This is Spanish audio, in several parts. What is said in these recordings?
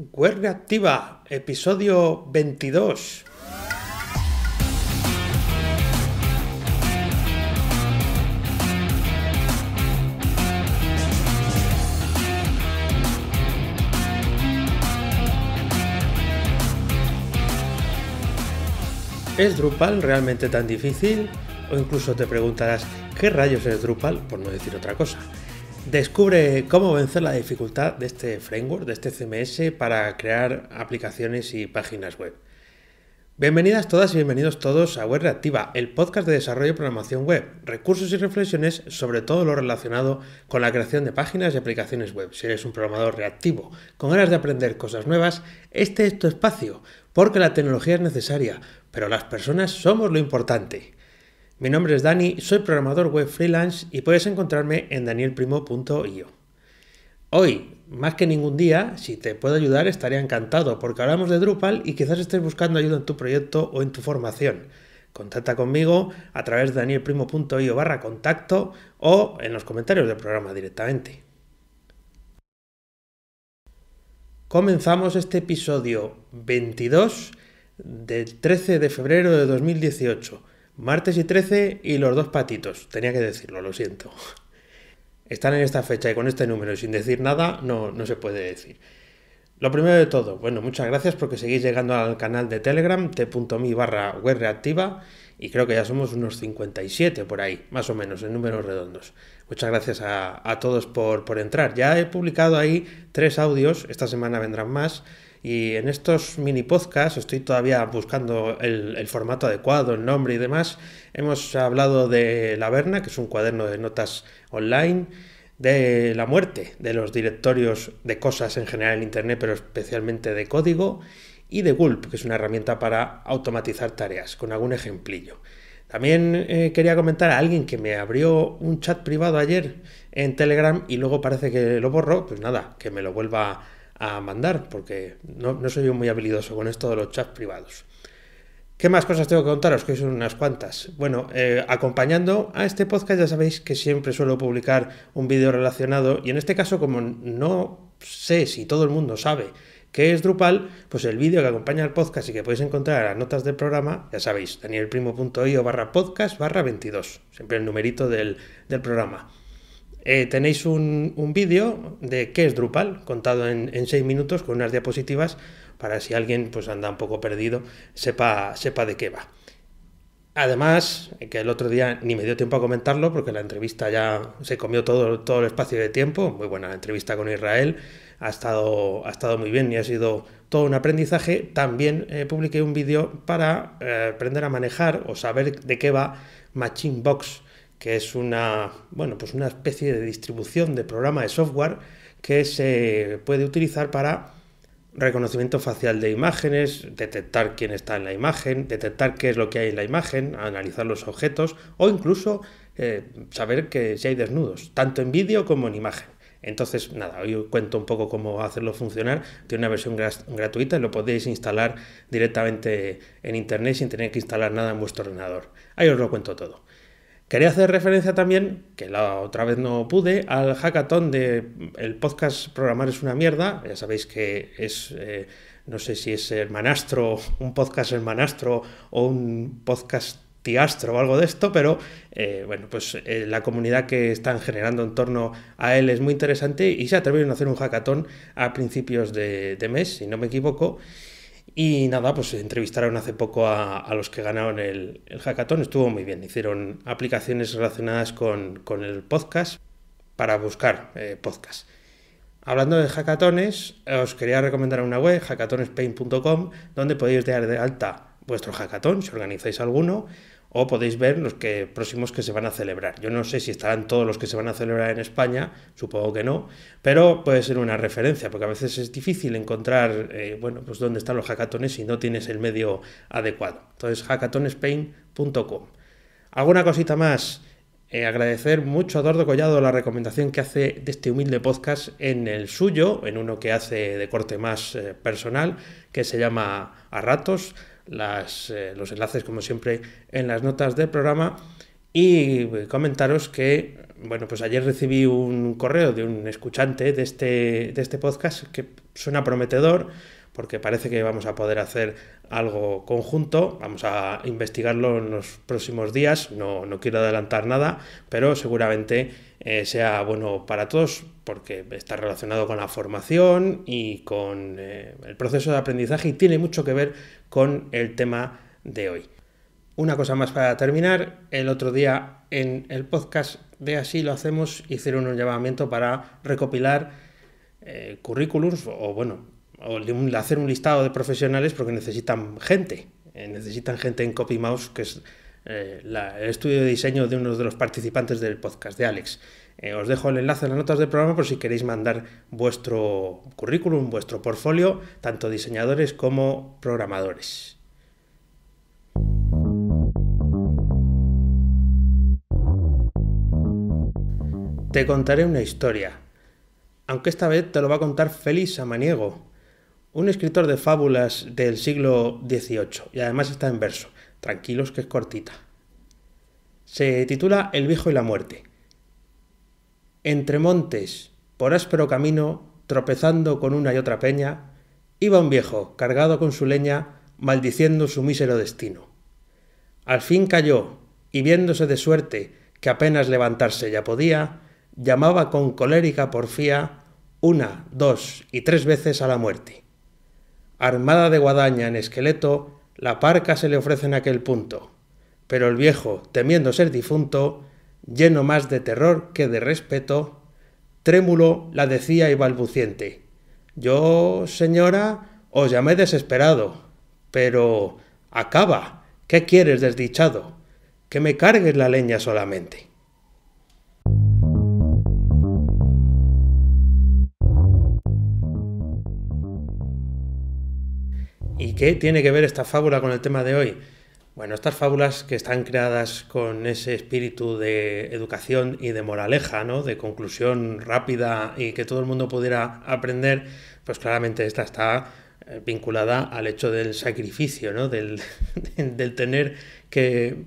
Guerra Activa, episodio 22. ¿Es Drupal realmente tan difícil? O incluso te preguntarás, ¿qué rayos es Drupal? Por no decir otra cosa. Descubre cómo vencer la dificultad de este framework, de este CMS, para crear aplicaciones y páginas web. Bienvenidas todas y bienvenidos todos a Web Reactiva, el podcast de desarrollo y programación web, recursos y reflexiones sobre todo lo relacionado con la creación de páginas y aplicaciones web. Si eres un programador reactivo, con ganas de aprender cosas nuevas, este es tu espacio, porque la tecnología es necesaria, pero las personas somos lo importante. Mi nombre es Dani, soy programador web freelance y puedes encontrarme en danielprimo.io. Hoy, más que ningún día, si te puedo ayudar estaría encantado porque hablamos de Drupal y quizás estés buscando ayuda en tu proyecto o en tu formación. Contacta conmigo a través de danielprimo.io barra contacto o en los comentarios del programa directamente. Comenzamos este episodio 22 del 13 de febrero de 2018 Martes y 13 y los dos patitos. Tenía que decirlo, lo siento. Están en esta fecha y con este número y sin decir nada no, se puede decir. Lo primero de todo, bueno, muchas gracias porque seguís llegando al canal de Telegram, t.mi barra web reactiva, y creo que ya somos unos 57 por ahí, más o menos, en números redondos. Muchas gracias a, todos por entrar. Ya he publicado ahí tres audios, esta semana vendrán más, y en estos mini podcasts, estoy todavía buscando el, formato adecuado, el nombre y demás, hemos hablado de La Laverna, que es un cuaderno de notas online, de la muerte de los directorios de cosas en general en Internet, pero especialmente de código, y de Gulp, que es una herramienta para automatizar tareas, con algún ejemplillo. También eh, quería comentar a alguien que me abrió un chat privado ayer en Telegram y luego parece que lo borró, pues nada, que me lo vuelva a a mandar, porque no, soy yo muy habilidoso con esto de los chats privados. ¿Qué más cosas tengo que contaros? Que son unas cuantas. Bueno, eh, acompañando a este podcast ya sabéis que siempre suelo publicar un vídeo relacionado y en este caso como no sé si todo el mundo sabe qué es Drupal, pues el vídeo que acompaña al podcast y que podéis encontrar en las notas del programa, ya sabéis, danielprimo.io barra podcast barra 22, siempre el numerito del, del programa. Eh, tenéis un, vídeo de qué es Drupal, contado en, seis minutos con unas diapositivas para si alguien pues anda un poco perdido, sepa, sepa de qué va. Además, que el otro día ni me dio tiempo a comentarlo porque la entrevista ya se comió todo, todo el espacio de tiempo. Muy buena la entrevista con Israel, ha estado, ha estado muy bien y ha sido todo un aprendizaje. También eh, publiqué un vídeo para eh, aprender a manejar o saber de qué va Machine Box que es una, bueno, pues una especie de distribución de programa de software que se puede utilizar para reconocimiento facial de imágenes, detectar quién está en la imagen, detectar qué es lo que hay en la imagen, analizar los objetos o incluso eh, saber que si hay desnudos, tanto en vídeo como en imagen. Entonces, nada, hoy os cuento un poco cómo hacerlo funcionar. Tiene una versión gratuita y lo podéis instalar directamente en internet sin tener que instalar nada en vuestro ordenador. Ahí os lo cuento todo. Quería hacer referencia también, que la otra vez no pude, al hackathon de el podcast Programar es una mierda. Ya sabéis que es, eh, no sé si es el hermanastro, un podcast manastro o un podcast tiastro o algo de esto, pero eh, bueno, pues eh, la comunidad que están generando en torno a él es muy interesante y se atrevieron a hacer un hackathon a principios de mes, si no me equivoco. Y nada, pues entrevistaron hace poco a, los que ganaron el, el, hackathon, estuvo muy bien. Hicieron aplicaciones relacionadas con, el podcast para buscar eh, podcast. Hablando de hackatones, os quería recomendar una web, hackatonespain.com, donde podéis dejar de alta vuestro hackathon, si organizáis alguno, o podéis ver los que, próximos que se van a celebrar. Yo no sé si estarán todos los que se van a celebrar en España, supongo que no, pero puede ser una referencia, porque a veces es difícil encontrar, eh, bueno, pues dónde están los hackatones si no tienes el medio adecuado. Entonces, hackatonespain.com ¿Alguna cosita más? Eh, agradecer mucho a Eduardo Collado la recomendación que hace de este humilde podcast en el suyo, en uno que hace de corte más eh, personal, que se llama A Ratos las, eh, los enlaces, como siempre, en las notas del programa. Y eh, comentaros que, bueno, pues ayer recibí un correo de un escuchante de este, de este podcast que suena prometedor porque parece que vamos a poder hacer algo conjunto. Vamos a investigarlo en los próximos días. No, quiero adelantar nada, pero seguramente eh, sea bueno para todos porque está relacionado con la formación y con eh, el proceso de aprendizaje y tiene mucho que ver con el tema de hoy. Una cosa más para terminar, el otro día en el podcast de Así lo hacemos hicieron un llamamiento para recopilar eh, currículums o bueno, o hacer un listado de profesionales porque necesitan gente. Eh, necesitan gente en Copy Mouse, que es eh, el estudio de diseño de uno de los participantes del podcast de Alex. Eh, os dejo el enlace en las notas del programa por si queréis mandar vuestro currículum, vuestro portfolio, tanto diseñadores como programadores. Te contaré una historia, aunque esta vez te lo va a contar Félix Samaniego, un escritor de fábulas del siglo XVIII, y además está en verso. Tranquilos que es cortita. Se titula El viejo y la muerte. Entre montes, por áspero camino, tropezando con una y otra peña, iba un viejo, cargado con su leña, maldiciendo su mísero destino. Al fin cayó, y viéndose de suerte que apenas levantarse ya podía, llamaba con colérica porfía una, dos y tres veces a la muerte. Armada de guadaña en esqueleto, la parca se le ofrece en aquel punto. Pero el viejo, temiendo ser difunto, lleno más de terror que de respeto, trémulo la decía y balbuciente. Yo, señora, os llamé desesperado, pero acaba, ¿qué quieres desdichado? Que me cargues la leña solamente. ¿Y qué tiene que ver esta fábula con el tema de hoy? Bueno, estas fábulas que están creadas con ese espíritu de educación y de moraleja, ¿no? De conclusión rápida y que todo el mundo pudiera aprender, pues claramente esta está eh, vinculada al hecho del sacrificio, ¿no? Del, tener que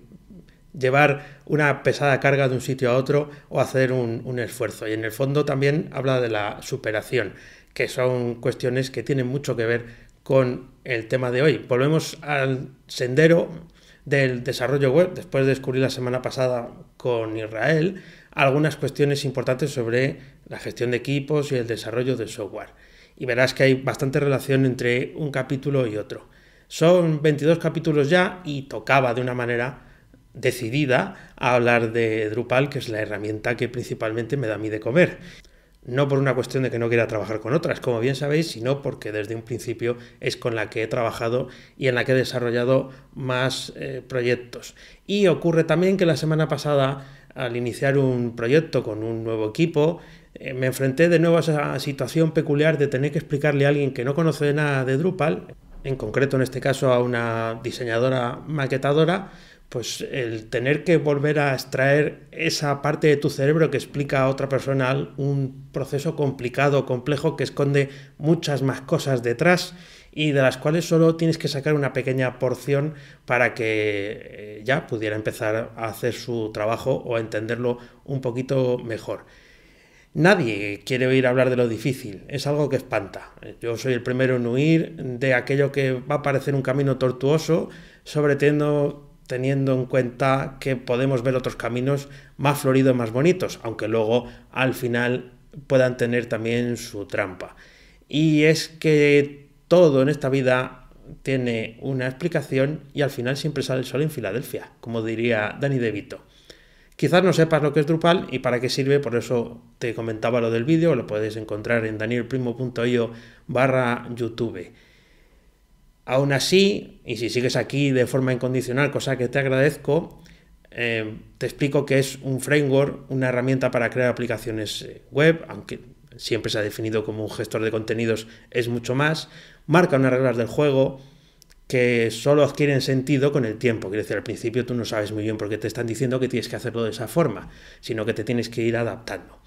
llevar una pesada carga de un sitio a otro o hacer un, un, esfuerzo. Y en el fondo también habla de la superación, que son cuestiones que tienen mucho que ver con el tema de hoy. Volvemos al sendero del desarrollo web, después de descubrir la semana pasada con Israel algunas cuestiones importantes sobre la gestión de equipos y el desarrollo del software. Y verás que hay bastante relación entre un capítulo y otro. Son 22 capítulos ya y tocaba de una manera decidida hablar de Drupal, que es la herramienta que principalmente me da a mí de comer no por una cuestión de que no quiera trabajar con otras, como bien sabéis, sino porque desde un principio es con la que he trabajado y en la que he desarrollado más eh, proyectos. Y ocurre también que la semana pasada, al iniciar un proyecto con un nuevo equipo, eh, me enfrenté de nuevo a esa situación peculiar de tener que explicarle a alguien que no conoce nada de Drupal, en concreto en este caso a una diseñadora maquetadora, pues el tener que volver a extraer esa parte de tu cerebro que explica a otra persona un proceso complicado, complejo, que esconde muchas más cosas detrás y de las cuales solo tienes que sacar una pequeña porción para que eh, ya pudiera empezar a hacer su trabajo o a entenderlo un poquito mejor. Nadie quiere oír hablar de lo difícil, es algo que espanta. Yo soy el primero en huir de aquello que va a parecer un camino tortuoso, sobre todo teniendo en cuenta que podemos ver otros caminos más floridos, más bonitos, aunque luego al final puedan tener también su trampa. Y es que todo en esta vida tiene una explicación y al final siempre sale el sol en Filadelfia, como diría De DeVito. Quizás no sepas lo que es Drupal y para qué sirve, por eso te comentaba lo del vídeo, lo puedes encontrar en danielprimo.io barra youtube. Aún así, y si sigues aquí de forma incondicional, cosa que te agradezco, eh, te explico que es un framework, una herramienta para crear aplicaciones eh, web, aunque siempre se ha definido como un gestor de contenidos, es mucho más. Marca unas reglas del juego que solo adquieren sentido con el tiempo. Quiere decir, al principio tú no sabes muy bien por qué te están diciendo que tienes que hacerlo de esa forma, sino que te tienes que ir adaptando.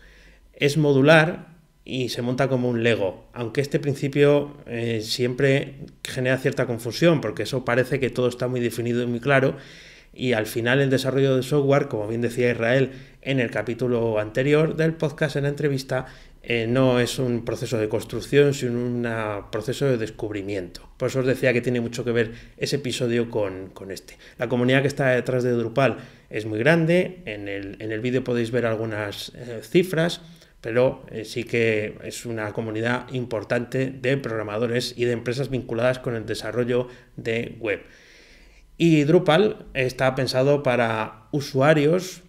Es modular, y se monta como un Lego. Aunque este principio eh, siempre genera cierta confusión, porque eso parece que todo está muy definido y muy claro. Y al final el desarrollo de software, como bien decía Israel en el capítulo anterior del podcast, en la entrevista, eh, no es un proceso de construcción, sino un proceso de descubrimiento. Por eso os decía que tiene mucho que ver ese episodio con, con este. La comunidad que está detrás de Drupal es muy grande, en el, en el vídeo podéis ver algunas eh, cifras pero eh, sí que es una comunidad importante de programadores y de empresas vinculadas con el desarrollo de web. Y Drupal está pensado para usuarios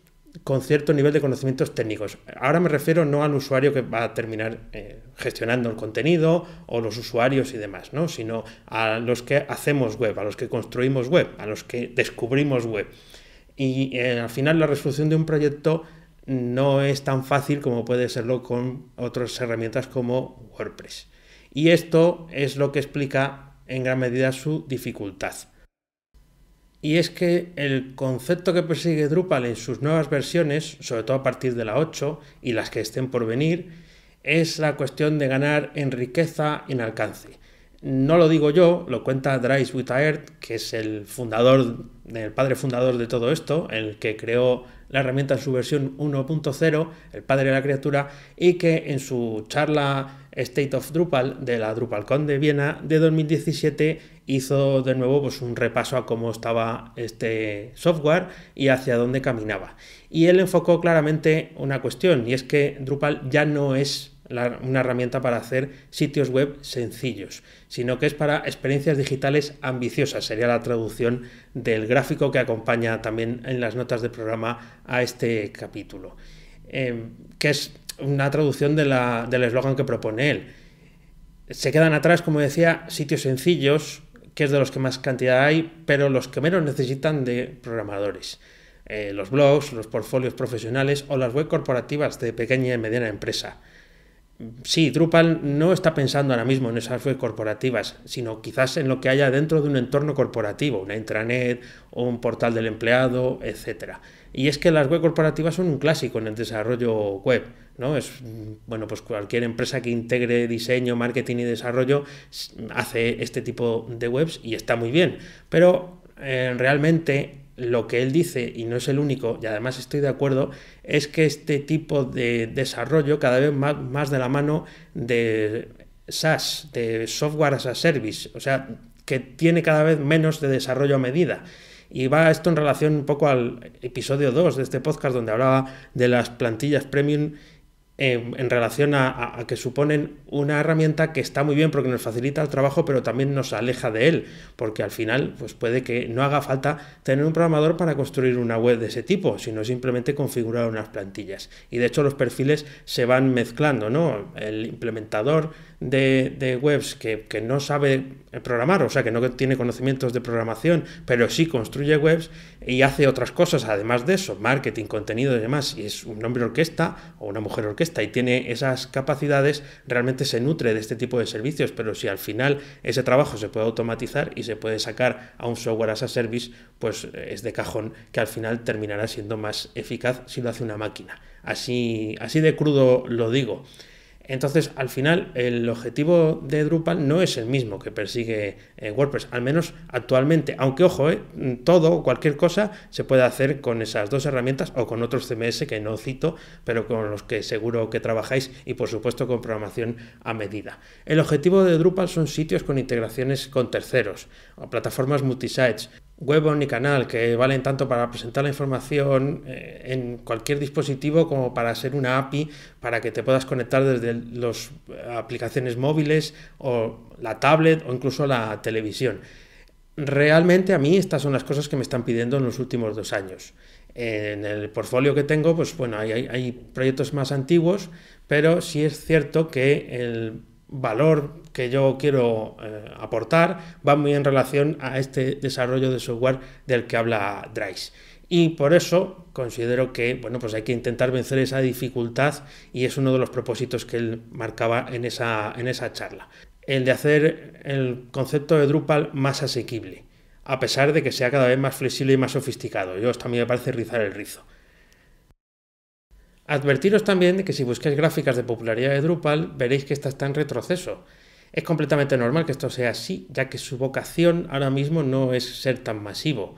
con cierto nivel de conocimientos técnicos. Ahora me refiero no al usuario que va a terminar eh, gestionando el contenido o los usuarios y demás, ¿no? sino a los que hacemos web, a los que construimos web, a los que descubrimos web. Y eh, al final la resolución de un proyecto no es tan fácil como puede serlo con otras herramientas como WordPress. Y esto es lo que explica en gran medida su dificultad. Y es que el concepto que persigue Drupal en sus nuevas versiones, sobre todo a partir de la 8 y las que estén por venir, es la cuestión de ganar en riqueza y en alcance. No lo digo yo, lo cuenta Dries Aird, que es el fundador el padre fundador de todo esto, el que creó la herramienta en su versión 1.0, el padre de la criatura, y que en su charla State of Drupal de la DrupalCon de Viena de 2017 hizo de nuevo pues, un repaso a cómo estaba este software y hacia dónde caminaba. Y él enfocó claramente una cuestión, y es que Drupal ya no es una herramienta para hacer sitios web sencillos, sino que es para experiencias digitales ambiciosas, sería la traducción del gráfico que acompaña también en las notas de programa a este capítulo, em, que es una traducción del eslogan que propone él. Se quedan atrás, como decía, sitios sencillos, que es de los que más cantidad hay, pero los que menos necesitan de programadores. Eh, los blogs, los portfolios profesionales o las web corporativas de pequeña y mediana empresa sí, Drupal no está pensando ahora mismo en esas web corporativas, sino quizás en lo que haya dentro de un entorno corporativo, una intranet o un portal del empleado, etc. Y es que las web corporativas son un clásico en el desarrollo web. ¿no? Es, bueno, pues cualquier empresa que integre diseño, marketing y desarrollo hace este tipo de webs y está muy bien. Pero eh, realmente lo que él dice, y no es el único, y además estoy de acuerdo, es que este tipo de desarrollo cada vez más, más de la mano de SaaS, de software as a service, o sea, que tiene cada vez menos de desarrollo a medida. Y va esto en relación un poco al episodio 2 de este podcast donde hablaba de las plantillas premium en relación a, a, que suponen una herramienta que está muy bien porque nos facilita el trabajo, pero también nos aleja de él, porque al final pues puede que no haga falta tener un programador para construir una web de ese tipo, sino simplemente configurar unas plantillas. Y de hecho los perfiles se van mezclando, ¿no? El implementador de, webs que, no sabe programar, o sea, que no tiene conocimientos de programación, pero sí construye webs y hace otras cosas, además de eso, marketing, contenido y demás, y es un hombre orquesta o una mujer orquesta y tiene esas capacidades, realmente se nutre de este tipo de servicios, pero si al final ese trabajo se puede automatizar y se puede sacar a un software as a service, pues eh, es de cajón que al final terminará siendo más eficaz si lo hace una máquina. Así, así de crudo lo digo. Entonces, al final, el objetivo de Drupal no es el mismo que persigue eh, WordPress, al menos actualmente. Aunque, ojo, todo eh, todo, cualquier cosa, se puede hacer con esas dos herramientas o con otros CMS que no cito, pero con los que seguro que trabajáis y, por supuesto, con programación a medida. El objetivo de Drupal son sitios con integraciones con terceros, o plataformas multisites, web canal que valen tanto para presentar la información eh, en cualquier dispositivo como para ser una API para que te puedas conectar desde las eh, aplicaciones móviles o la tablet o incluso la televisión. Realmente a mí estas son las cosas que me están pidiendo en los últimos dos años. En el portfolio que tengo, pues bueno, hay, hay proyectos más antiguos, pero sí es cierto que el valor que yo quiero eh, aportar va muy en relación a este desarrollo de software del que habla Dries. Y por eso considero que bueno, pues hay que intentar vencer esa dificultad y es uno de los propósitos que él marcaba en esa, en esa charla. El de hacer el concepto de Drupal más asequible, a pesar de que sea cada vez más flexible y más sofisticado. Yo esto a mí me parece rizar el rizo. Advertiros también de que si buscáis gráficas de popularidad de Drupal, veréis que esta está en retroceso. Es completamente normal que esto sea así, ya que su vocación ahora mismo no es ser tan masivo.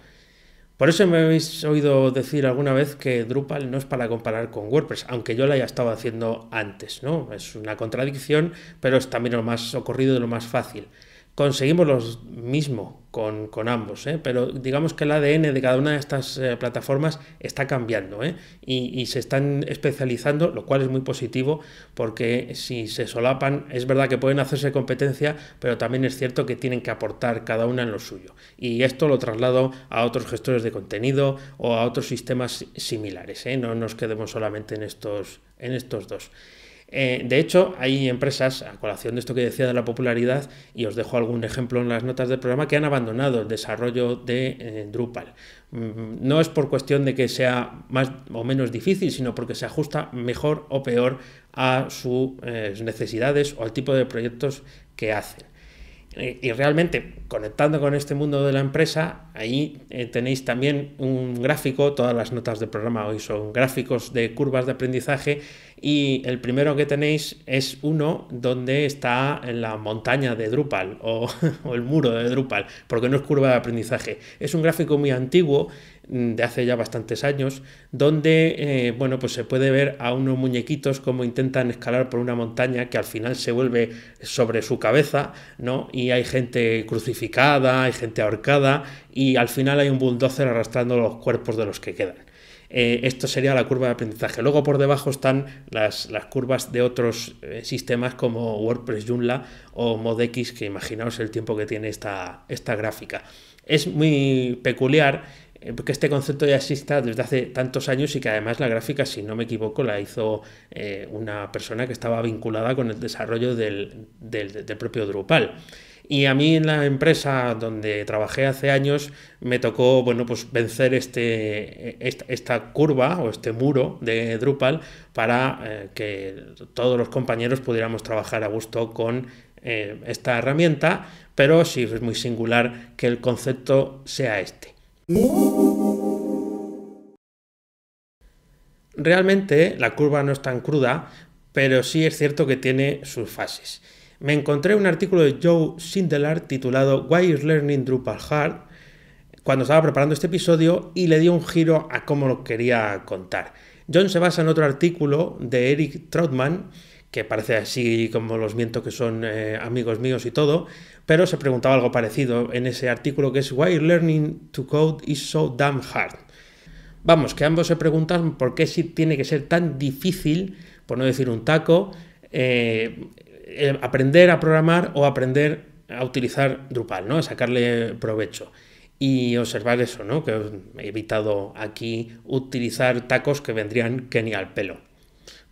Por eso me habéis oído decir alguna vez que Drupal no es para comparar con WordPress, aunque yo la haya estado haciendo antes, ¿no? Es una contradicción, pero es también lo más ocurrido y lo más fácil. Conseguimos lo mismo con, ambos, ¿eh? pero digamos que el ADN de cada una de estas eh, plataformas está cambiando ¿eh? y, se están especializando, lo cual es muy positivo porque si se solapan, es verdad que pueden hacerse competencia, pero también es cierto que tienen que aportar cada una en lo suyo. Y esto lo traslado a otros gestores de contenido o a otros sistemas similares, no nos quedemos solamente en estos, en estos dos. Eh, de hecho, hay empresas, a colación de esto que decía de la popularidad, y os dejo algún ejemplo en las notas del programa, que han abandonado el desarrollo de eh, Drupal. Mm, no es por cuestión de que sea más o menos difícil, sino porque se ajusta mejor o peor a eh, sus necesidades o al tipo de proyectos que hacen. Eh, y realmente, conectando con este mundo de la empresa, ahí eh, tenéis también un gráfico, todas las notas del programa hoy son gráficos de curvas de aprendizaje, y el primero que tenéis es uno donde está la montaña de Drupal o el muro de Drupal, porque no es curva de aprendizaje. Es un gráfico muy antiguo Mm, de hace ya bastantes años, donde eh, bueno, pues se puede ver a unos muñequitos como intentan escalar por una montaña que al final se vuelve sobre su cabeza, ¿no? Y hay gente crucificada, hay gente ahorcada y al final hay un bulldozer arrastrando los cuerpos de los que quedan. Eh, esto sería la curva de aprendizaje. Luego por debajo están las, curvas de otros eh, sistemas como WordPress Joomla o ModX, que imaginaos el tiempo que tiene esta, esta gráfica. Es muy peculiar eh, porque este concepto ya exista desde hace tantos años y que además la gráfica, si no me equivoco, la hizo eh, una persona que estaba vinculada con el desarrollo del, propio Drupal. Y a mí en la empresa donde trabajé hace años me tocó, bueno, pues vencer este, e-, esta, curva o este muro de Drupal para eh, que todos los compañeros pudiéramos trabajar a gusto con esta herramienta, pero sí es muy singular que el concepto sea este. Realmente eh, la curva no es tan cruda, pero sí es cierto que tiene sus fases. Me encontré un artículo de Joe Sindelar titulado Why is Learning Drupal Hard cuando estaba preparando este episodio y le dio un giro a cómo lo quería contar. John se basa en otro artículo de Eric Troutman, que parece así como los miento que son eh, amigos míos y todo, pero se preguntaba algo parecido en ese artículo que es Why Learning to Code is so damn hard. Vamos, que ambos se preguntan por qué si tiene que ser tan difícil, por no decir un taco, eh, eh, aprender a programar o aprender a utilizar Drupal, ¿no? A sacarle provecho. Y observar eso, ¿no? Que he evitado aquí utilizar tacos que vendrían que ni al pelo.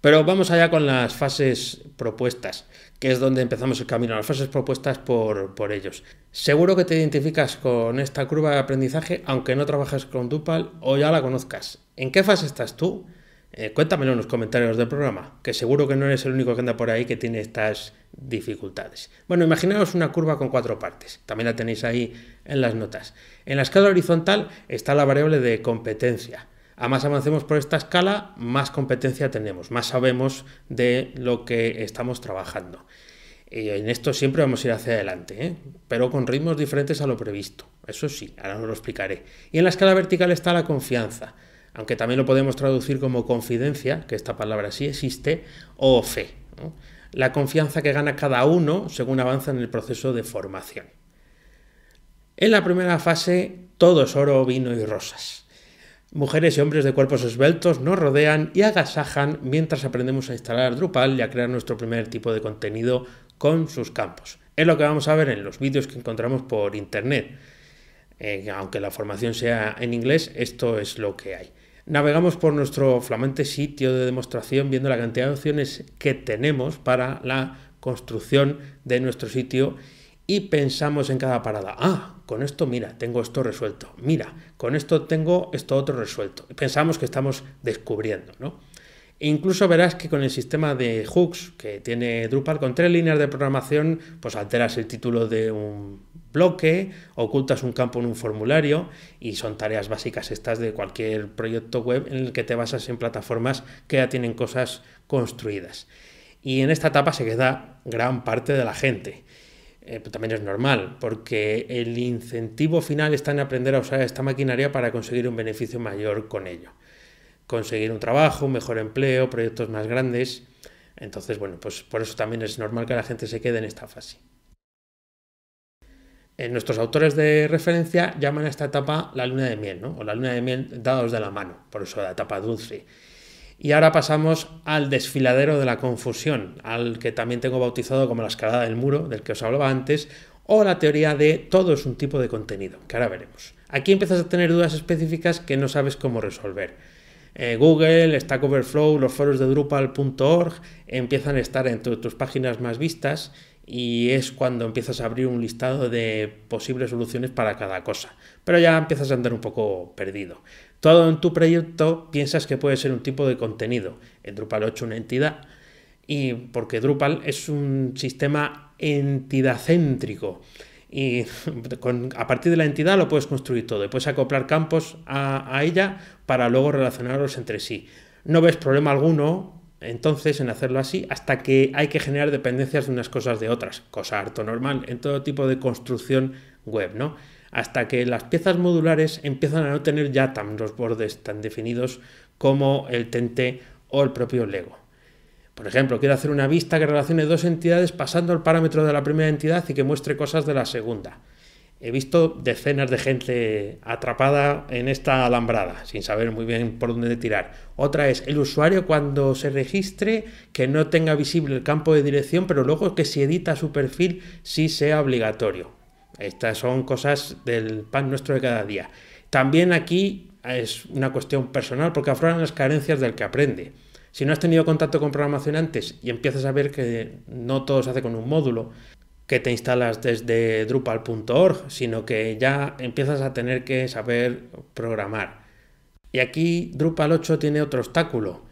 Pero vamos allá con las fases propuestas, que es donde empezamos el camino, las fases propuestas por, ellos. Seguro que te identificas con esta curva de aprendizaje, aunque no trabajas con Dupal o ya la conozcas. ¿En qué fase estás tú? Eh, cuéntamelo en los comentarios del programa, que seguro que no eres el único que anda por ahí que tiene estas dificultades. Bueno, imaginaos una curva con cuatro partes, también la tenéis ahí en las notas. En la escala horizontal está la variable de competencia. A más avancemos por esta escala, más competencia tenemos, más sabemos de lo que estamos trabajando. Y en esto siempre vamos a ir hacia adelante, ¿eh? pero con ritmos diferentes a lo previsto. Eso sí, ahora os lo explicaré. Y en la escala vertical está la confianza, aunque también lo podemos traducir como confidencia, que esta palabra sí existe, o fe. La confianza que gana cada uno según avanza en el proceso de formación. En la primera fase, todo es oro, vino y rosas. Mujeres y hombres de cuerpos esbeltos nos rodean y agasajan mientras aprendemos a instalar Drupal y a crear nuestro primer tipo de contenido con sus campos. Es lo que vamos a ver en los vídeos que encontramos por internet. Eh, aunque la formación sea en inglés, esto es lo que hay. Navegamos por nuestro flamante sitio de demostración viendo la cantidad de opciones que tenemos para la construcción de nuestro sitio y pensamos en cada parada, ah, con esto mira, tengo esto resuelto, mira, con esto tengo esto otro resuelto. Pensamos que estamos descubriendo, ¿no? E incluso verás que con el sistema de hooks que tiene Drupal, con tres líneas de programación, pues alteras el título de un bloque, ocultas un campo en un formulario y son tareas básicas estas de cualquier proyecto web en el que te basas en plataformas que ya tienen cosas construidas. Y en esta etapa se queda gran parte de la gente. Eh, pues también es normal, porque el incentivo final está en aprender a usar esta maquinaria para conseguir un beneficio mayor con ello. Conseguir un trabajo, un mejor empleo, proyectos más grandes. Entonces, bueno, pues por eso también es normal que la gente se quede en esta fase. En eh, nuestros autores de referencia llaman a esta etapa la luna de miel, ¿no? O la luna de miel dados de la mano, por eso la etapa dulce. Y ahora pasamos al desfiladero de la confusión, al que también tengo bautizado como la escalada del muro, del que os hablaba antes, o la teoría de todo es un tipo de contenido, que ahora veremos. Aquí empiezas a tener dudas específicas que no sabes cómo resolver. Eh, Google, Stack Overflow, los foros de Drupal.org empiezan a estar entre tus páginas más vistas y es cuando empiezas a abrir un listado de posibles soluciones para cada cosa. Pero ya empiezas a andar un poco perdido. Todo en tu proyecto piensas que puede ser un tipo de contenido. En Drupal 8 una entidad. Y porque Drupal es un sistema entidad-céntrico, Y a partir de la entidad lo puedes construir todo. Y puedes acoplar campos a, a ella para luego relacionarlos entre sí. No ves problema alguno entonces en hacerlo así hasta que hay que generar dependencias de unas cosas de otras, cosa harto normal en todo tipo de construcción web, ¿no? hasta que las piezas modulares empiezan a no tener ya tan los bordes tan definidos como el tente o el propio Lego. Por ejemplo, quiero hacer una vista que relacione dos entidades pasando el parámetro de la primera entidad y que muestre cosas de la segunda. He visto decenas de gente atrapada en esta alambrada, sin saber muy bien por dónde tirar. Otra es el usuario cuando se registre que no tenga visible el campo de dirección, pero luego que si edita su perfil sí sea obligatorio. Estas son cosas del pan nuestro de cada día. También aquí es una cuestión personal porque afloran las carencias del que aprende. Si no has tenido contacto con programación antes y empiezas a ver que no todo se hace con un módulo que te instalas desde drupal.org, sino que ya empiezas a tener que saber programar. Y aquí Drupal 8 tiene otro obstáculo.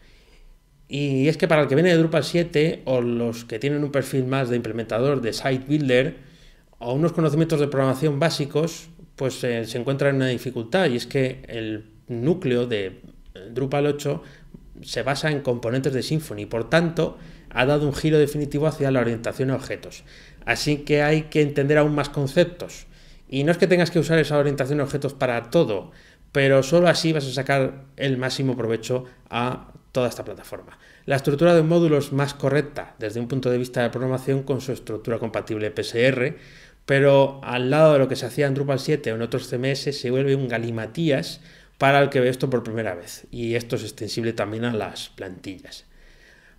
Y es que para el que viene de Drupal 7 o los que tienen un perfil más de implementador, de site builder, o unos conocimientos de programación básicos, pues eh, se encuentra en una dificultad y es que el núcleo de eh, Drupal 8 se basa en componentes de Symfony y por tanto ha dado un giro definitivo hacia la orientación a objetos. Así que hay que entender aún más conceptos. Y no es que tengas que usar esa orientación a objetos para todo, pero solo así vas a sacar el máximo provecho a toda esta plataforma. La estructura de un módulo es más correcta desde un punto de vista de programación con su estructura compatible PSR pero al lado de lo que se hacía en Drupal 7 o en otros CMS se vuelve un galimatías para el que ve esto por primera vez. Y esto es extensible también a las plantillas.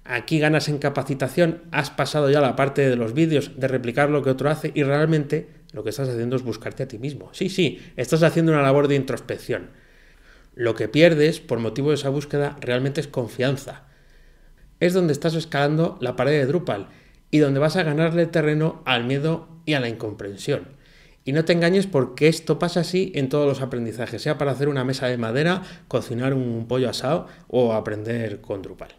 Aquí ganas en capacitación, has pasado ya la parte de los vídeos, de replicar lo que otro hace y realmente lo que estás haciendo es buscarte a ti mismo. Sí, sí, estás haciendo una labor de introspección. Lo que pierdes por motivo de esa búsqueda realmente es confianza. Es donde estás escalando la pared de Drupal y donde vas a ganarle terreno al miedo y a la incomprensión. Y no te engañes porque esto pasa así en todos los aprendizajes, sea para hacer una mesa de madera, cocinar un pollo asado o aprender con Drupal.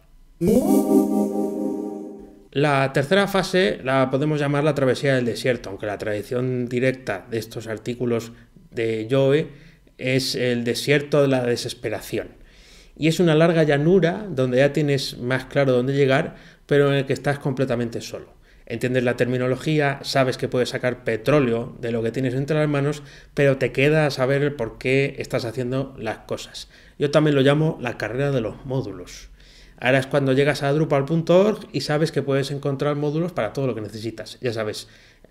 La tercera fase la podemos llamar la travesía del desierto, aunque la tradición directa de estos artículos de Joe es el desierto de la desesperación. Y es una larga llanura donde ya tienes más claro dónde llegar, pero en el que estás completamente solo entiendes la terminología, sabes que puedes sacar petróleo de lo que tienes entre las manos, pero te queda saber por qué estás haciendo las cosas. Yo también lo llamo la carrera de los módulos. Ahora es cuando llegas a drupal.org y sabes que puedes encontrar módulos para todo lo que necesitas. Ya sabes,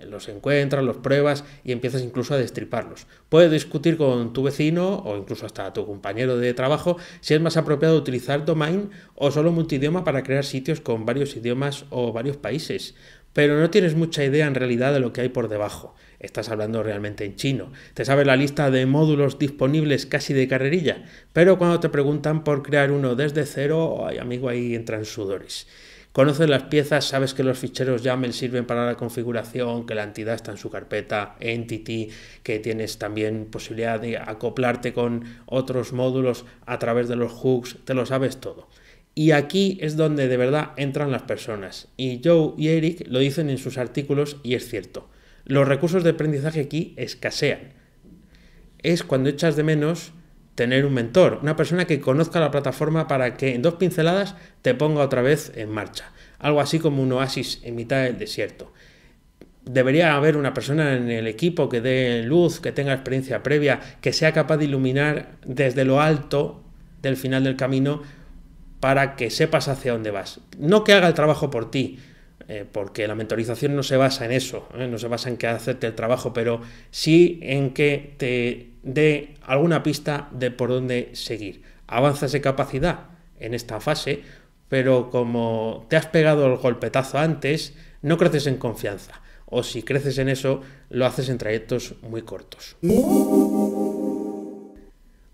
los encuentras, los pruebas y empiezas incluso a destriparlos. Puedes discutir con tu vecino o incluso hasta tu compañero de trabajo si es más apropiado utilizar domain o solo multidioma para crear sitios con varios idiomas o varios países pero no tienes mucha idea en realidad de lo que hay por debajo. Estás hablando realmente en chino. Te sabes la lista de módulos disponibles casi de carrerilla, pero cuando te preguntan por crear uno desde cero, hay amigo, ahí entran sudores. Conoces las piezas, sabes que los ficheros YAML sirven para la configuración, que la entidad está en su carpeta Entity, que tienes también posibilidad de acoplarte con otros módulos a través de los hooks, te lo sabes todo. Y aquí es donde de verdad entran las personas. Y Joe y Eric lo dicen en sus artículos y es cierto. Los recursos de aprendizaje aquí escasean. Es cuando echas de menos tener un mentor, una persona que conozca la plataforma para que en dos pinceladas te ponga otra vez en marcha. Algo así como un oasis en mitad del desierto. Debería haber una persona en el equipo que dé luz, que tenga experiencia previa, que sea capaz de iluminar desde lo alto del final del camino para que sepas hacia dónde vas. No que haga el trabajo por ti, eh, porque la mentorización no se basa en eso, eh, no se basa en que hacerte el trabajo, pero sí en que te dé alguna pista de por dónde seguir. Avanzas de capacidad en esta fase, pero como te has pegado el golpetazo antes, no creces en confianza. O si creces en eso, lo haces en trayectos muy cortos.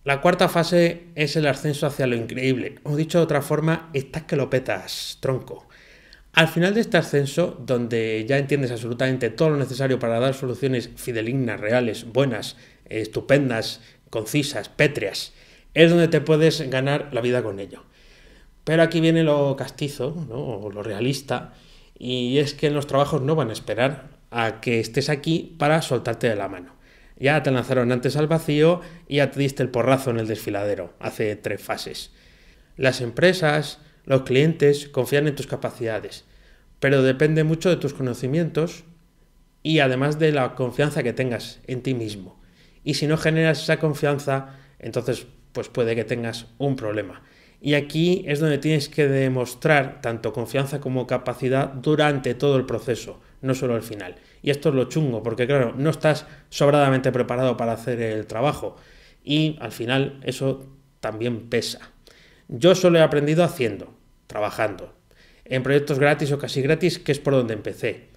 La cuarta fase es el ascenso hacia lo increíble, o dicho de otra forma, estás que lo petas, tronco. Al final de este ascenso, donde ya entiendes absolutamente todo lo necesario para dar soluciones fidelignas, reales, buenas, estupendas, concisas, pétreas, es donde te puedes ganar la vida con ello. Pero aquí viene lo castizo, ¿no? lo realista, y es que los trabajos no van a esperar a que estés aquí para soltarte de la mano ya te lanzaron antes al vacío y ya te diste el porrazo en el desfiladero, hace tres fases. Las empresas, los clientes confían en tus capacidades, pero depende mucho de tus conocimientos y además de la confianza que tengas en ti mismo. Y si no generas esa confianza, entonces pues puede que tengas un problema. Y aquí es donde tienes que demostrar tanto confianza como capacidad durante todo el proceso, no solo al final. Y esto es lo chungo, porque claro, no estás sobradamente preparado para hacer el trabajo. Y al final eso también pesa. Yo solo he aprendido haciendo, trabajando, en proyectos gratis o casi gratis, que es por donde empecé.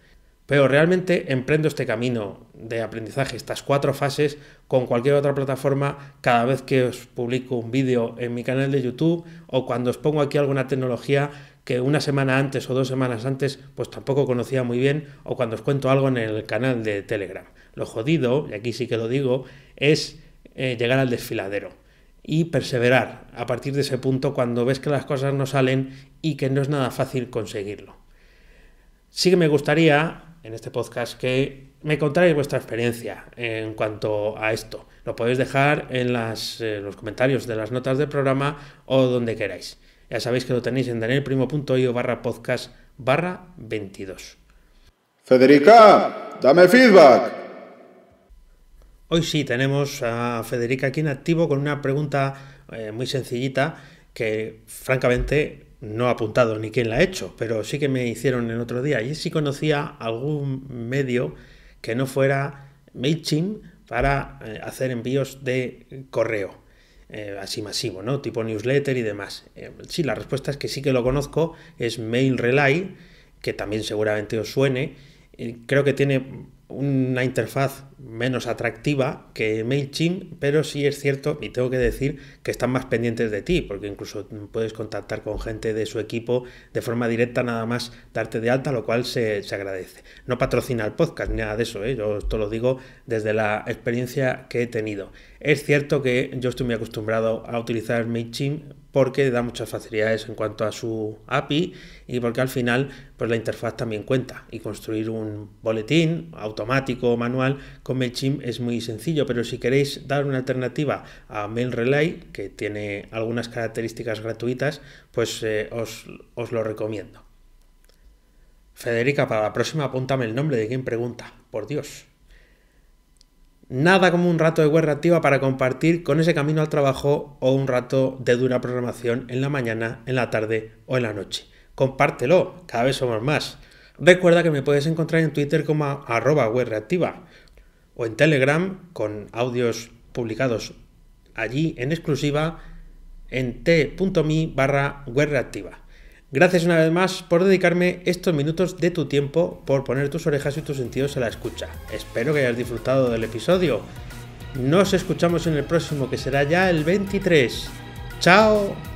Pero realmente emprendo este camino de aprendizaje, estas cuatro fases, con cualquier otra plataforma cada vez que os publico un vídeo en mi canal de YouTube o cuando os pongo aquí alguna tecnología que una semana antes o dos semanas antes pues tampoco conocía muy bien o cuando os cuento algo en el canal de Telegram. Lo jodido, y aquí sí que lo digo, es eh, llegar al desfiladero y perseverar a partir de ese punto cuando ves que las cosas no salen y que no es nada fácil conseguirlo. Sí que me gustaría en este podcast que me contáis vuestra experiencia en cuanto a esto. Lo podéis dejar en eh, los comentarios de las notas del programa o donde queráis. Ya sabéis que lo tenéis en danielprimo.io barra podcast barra 22. Federica, dame feedback. Hoy sí tenemos a Federica aquí en activo con una pregunta eh, muy sencillita que francamente no ha apuntado ni quién la ha hecho, pero sí que me hicieron el otro día. Y si conocía algún medio que no fuera MailChimp para eh, hacer envíos de correo. Eh, así masivo, ¿no? Tipo newsletter y demás. Eh, sí, la respuesta es que sí que lo conozco, es Mail Relay, que también seguramente os suene. creo que tiene una interfaz menos atractiva que MailChimp, pero sí es cierto, y tengo que decir, que están más pendientes de ti, porque incluso puedes contactar con gente de su equipo de forma directa, nada más darte de alta, lo cual se, agradece. No patrocina el podcast, ni nada de eso, ¿eh? yo esto lo digo desde la experiencia que he tenido. Es cierto que yo estoy muy acostumbrado a utilizar MailChimp porque da muchas facilidades en cuanto a su API y porque al final pues la interfaz también cuenta y construir un boletín automático o manual MailChimp es muy sencillo, pero si queréis dar una alternativa a Mail Relay, que tiene algunas características gratuitas, pues eh, os, os lo recomiendo. Federica, para la próxima apúntame el nombre de quien pregunta, por Dios. Nada como un rato de web reactiva para compartir con ese camino al trabajo o un rato de dura programación en la mañana, en la tarde o en la noche. Compártelo, cada vez somos más. Recuerda que me puedes encontrar en Twitter como arroba web reactiva o en Telegram con audios publicados allí en exclusiva en t.mi barra web reactiva. Gracias una vez más por dedicarme estos minutos de tu tiempo, por poner tus orejas y tus sentidos a la escucha. Espero que hayas disfrutado del episodio. Nos escuchamos en el próximo que será ya el 23. ¡Chao!